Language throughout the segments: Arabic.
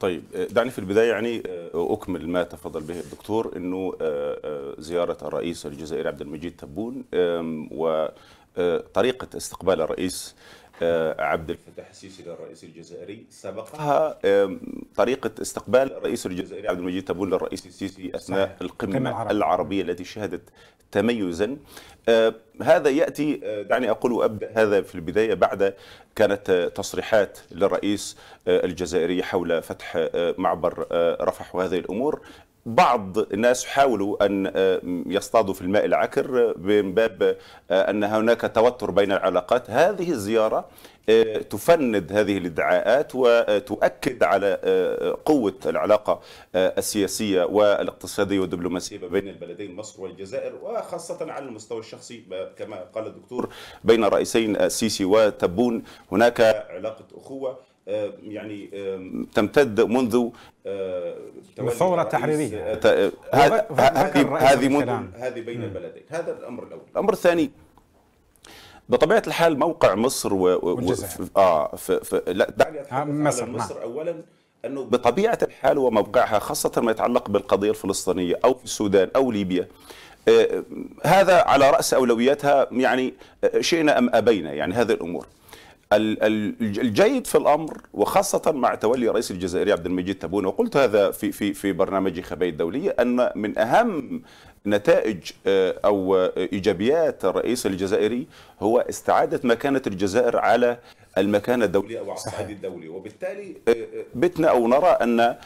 طيب آه، دعني في البدايه يعني آه، اكمل ما تفضل به الدكتور انه آه، زياره الرئيس الجزائري عبد المجيد تبون وطريقه استقبال الرئيس آه، عبد الفتاح السيسي للرئيس الجزائري سبقها طريقة استقبال الرئيس الجزائري عبد المجيد تبون للرئيس السيسي أثناء القمة العربية التي شهدت تميزا آه، هذا يأتي آه، دعني أقول وأبدأ هذا في البداية بعد كانت تصريحات للرئيس الجزائري حول فتح معبر رفح وهذه الأمور بعض الناس حاولوا أن آه، يصطادوا في الماء العكر آه، من باب آه، أن هناك توتر بين العلاقات هذه الزيارة تفند هذه الادعاءات وتؤكد على قوة العلاقة السياسية والاقتصادية والدبلوماسية بين البلدين مصر والجزائر وخاصة على المستوى الشخصي كما قال الدكتور بين رئيسين السيسي وتبون هناك علاقة أخوة يعني تمتد منذ الثوره التحريريه آه، آه، هذه هذه هذه بين البلدين هذا الامر الاول الامر الثاني بطبيعه الحال موقع مصر و... و, و... اه ف... ف... لا دعني مصر, مصر نعم. اولا انه بطبيعه الحال وموقعها خاصه ما يتعلق بالقضيه الفلسطينيه او في السودان او ليبيا آه هذا على راس اولوياتها يعني آه، شئنا ام ابينا يعني هذه الامور الجيد في الامر وخاصه مع تولي رئيس الجزائري عبد المجيد تبون وقلت هذا في في في برنامجي خبايا الدوليه ان من اهم نتائج آه، او آه، ايجابيات الرئيس الجزائري هو استعاده مكانه الجزائر على المكانه الدوليه او على الدولي وبالتالي آه، بتنا او نرى ان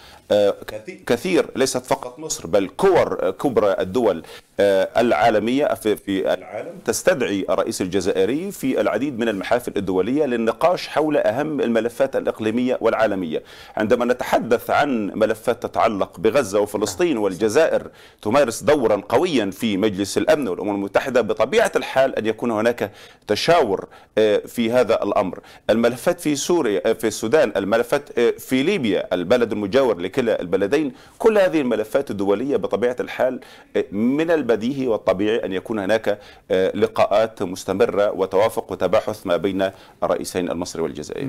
كثير ليست فقط مصر بل كور كبرى الدول آه، العالمية في العالم تستدعي الرئيس الجزائري في العديد من المحافل الدولية للنقاش حول أهم الملفات الإقليمية والعالمية عندما نتحدث عن ملفات تتعلق بغزة وفلسطين نعم. والجزائر تمارس دورا قويا في مجلس الأمن والأمم المتحدة بطبيعة الحال أن يكون هناك تشاور آه، في هذا الأمر الملفات في سوريا آه، في السودان الملفات في ليبيا البلد المجاور لكلا البلدين كل هذه الملفات الدولية بطبيعة الحال من البديهي والطبيعي أن يكون هناك آه، لقاءات مستمرة وتوافق وتباحث ما بين الرئيسين المصري والجزائري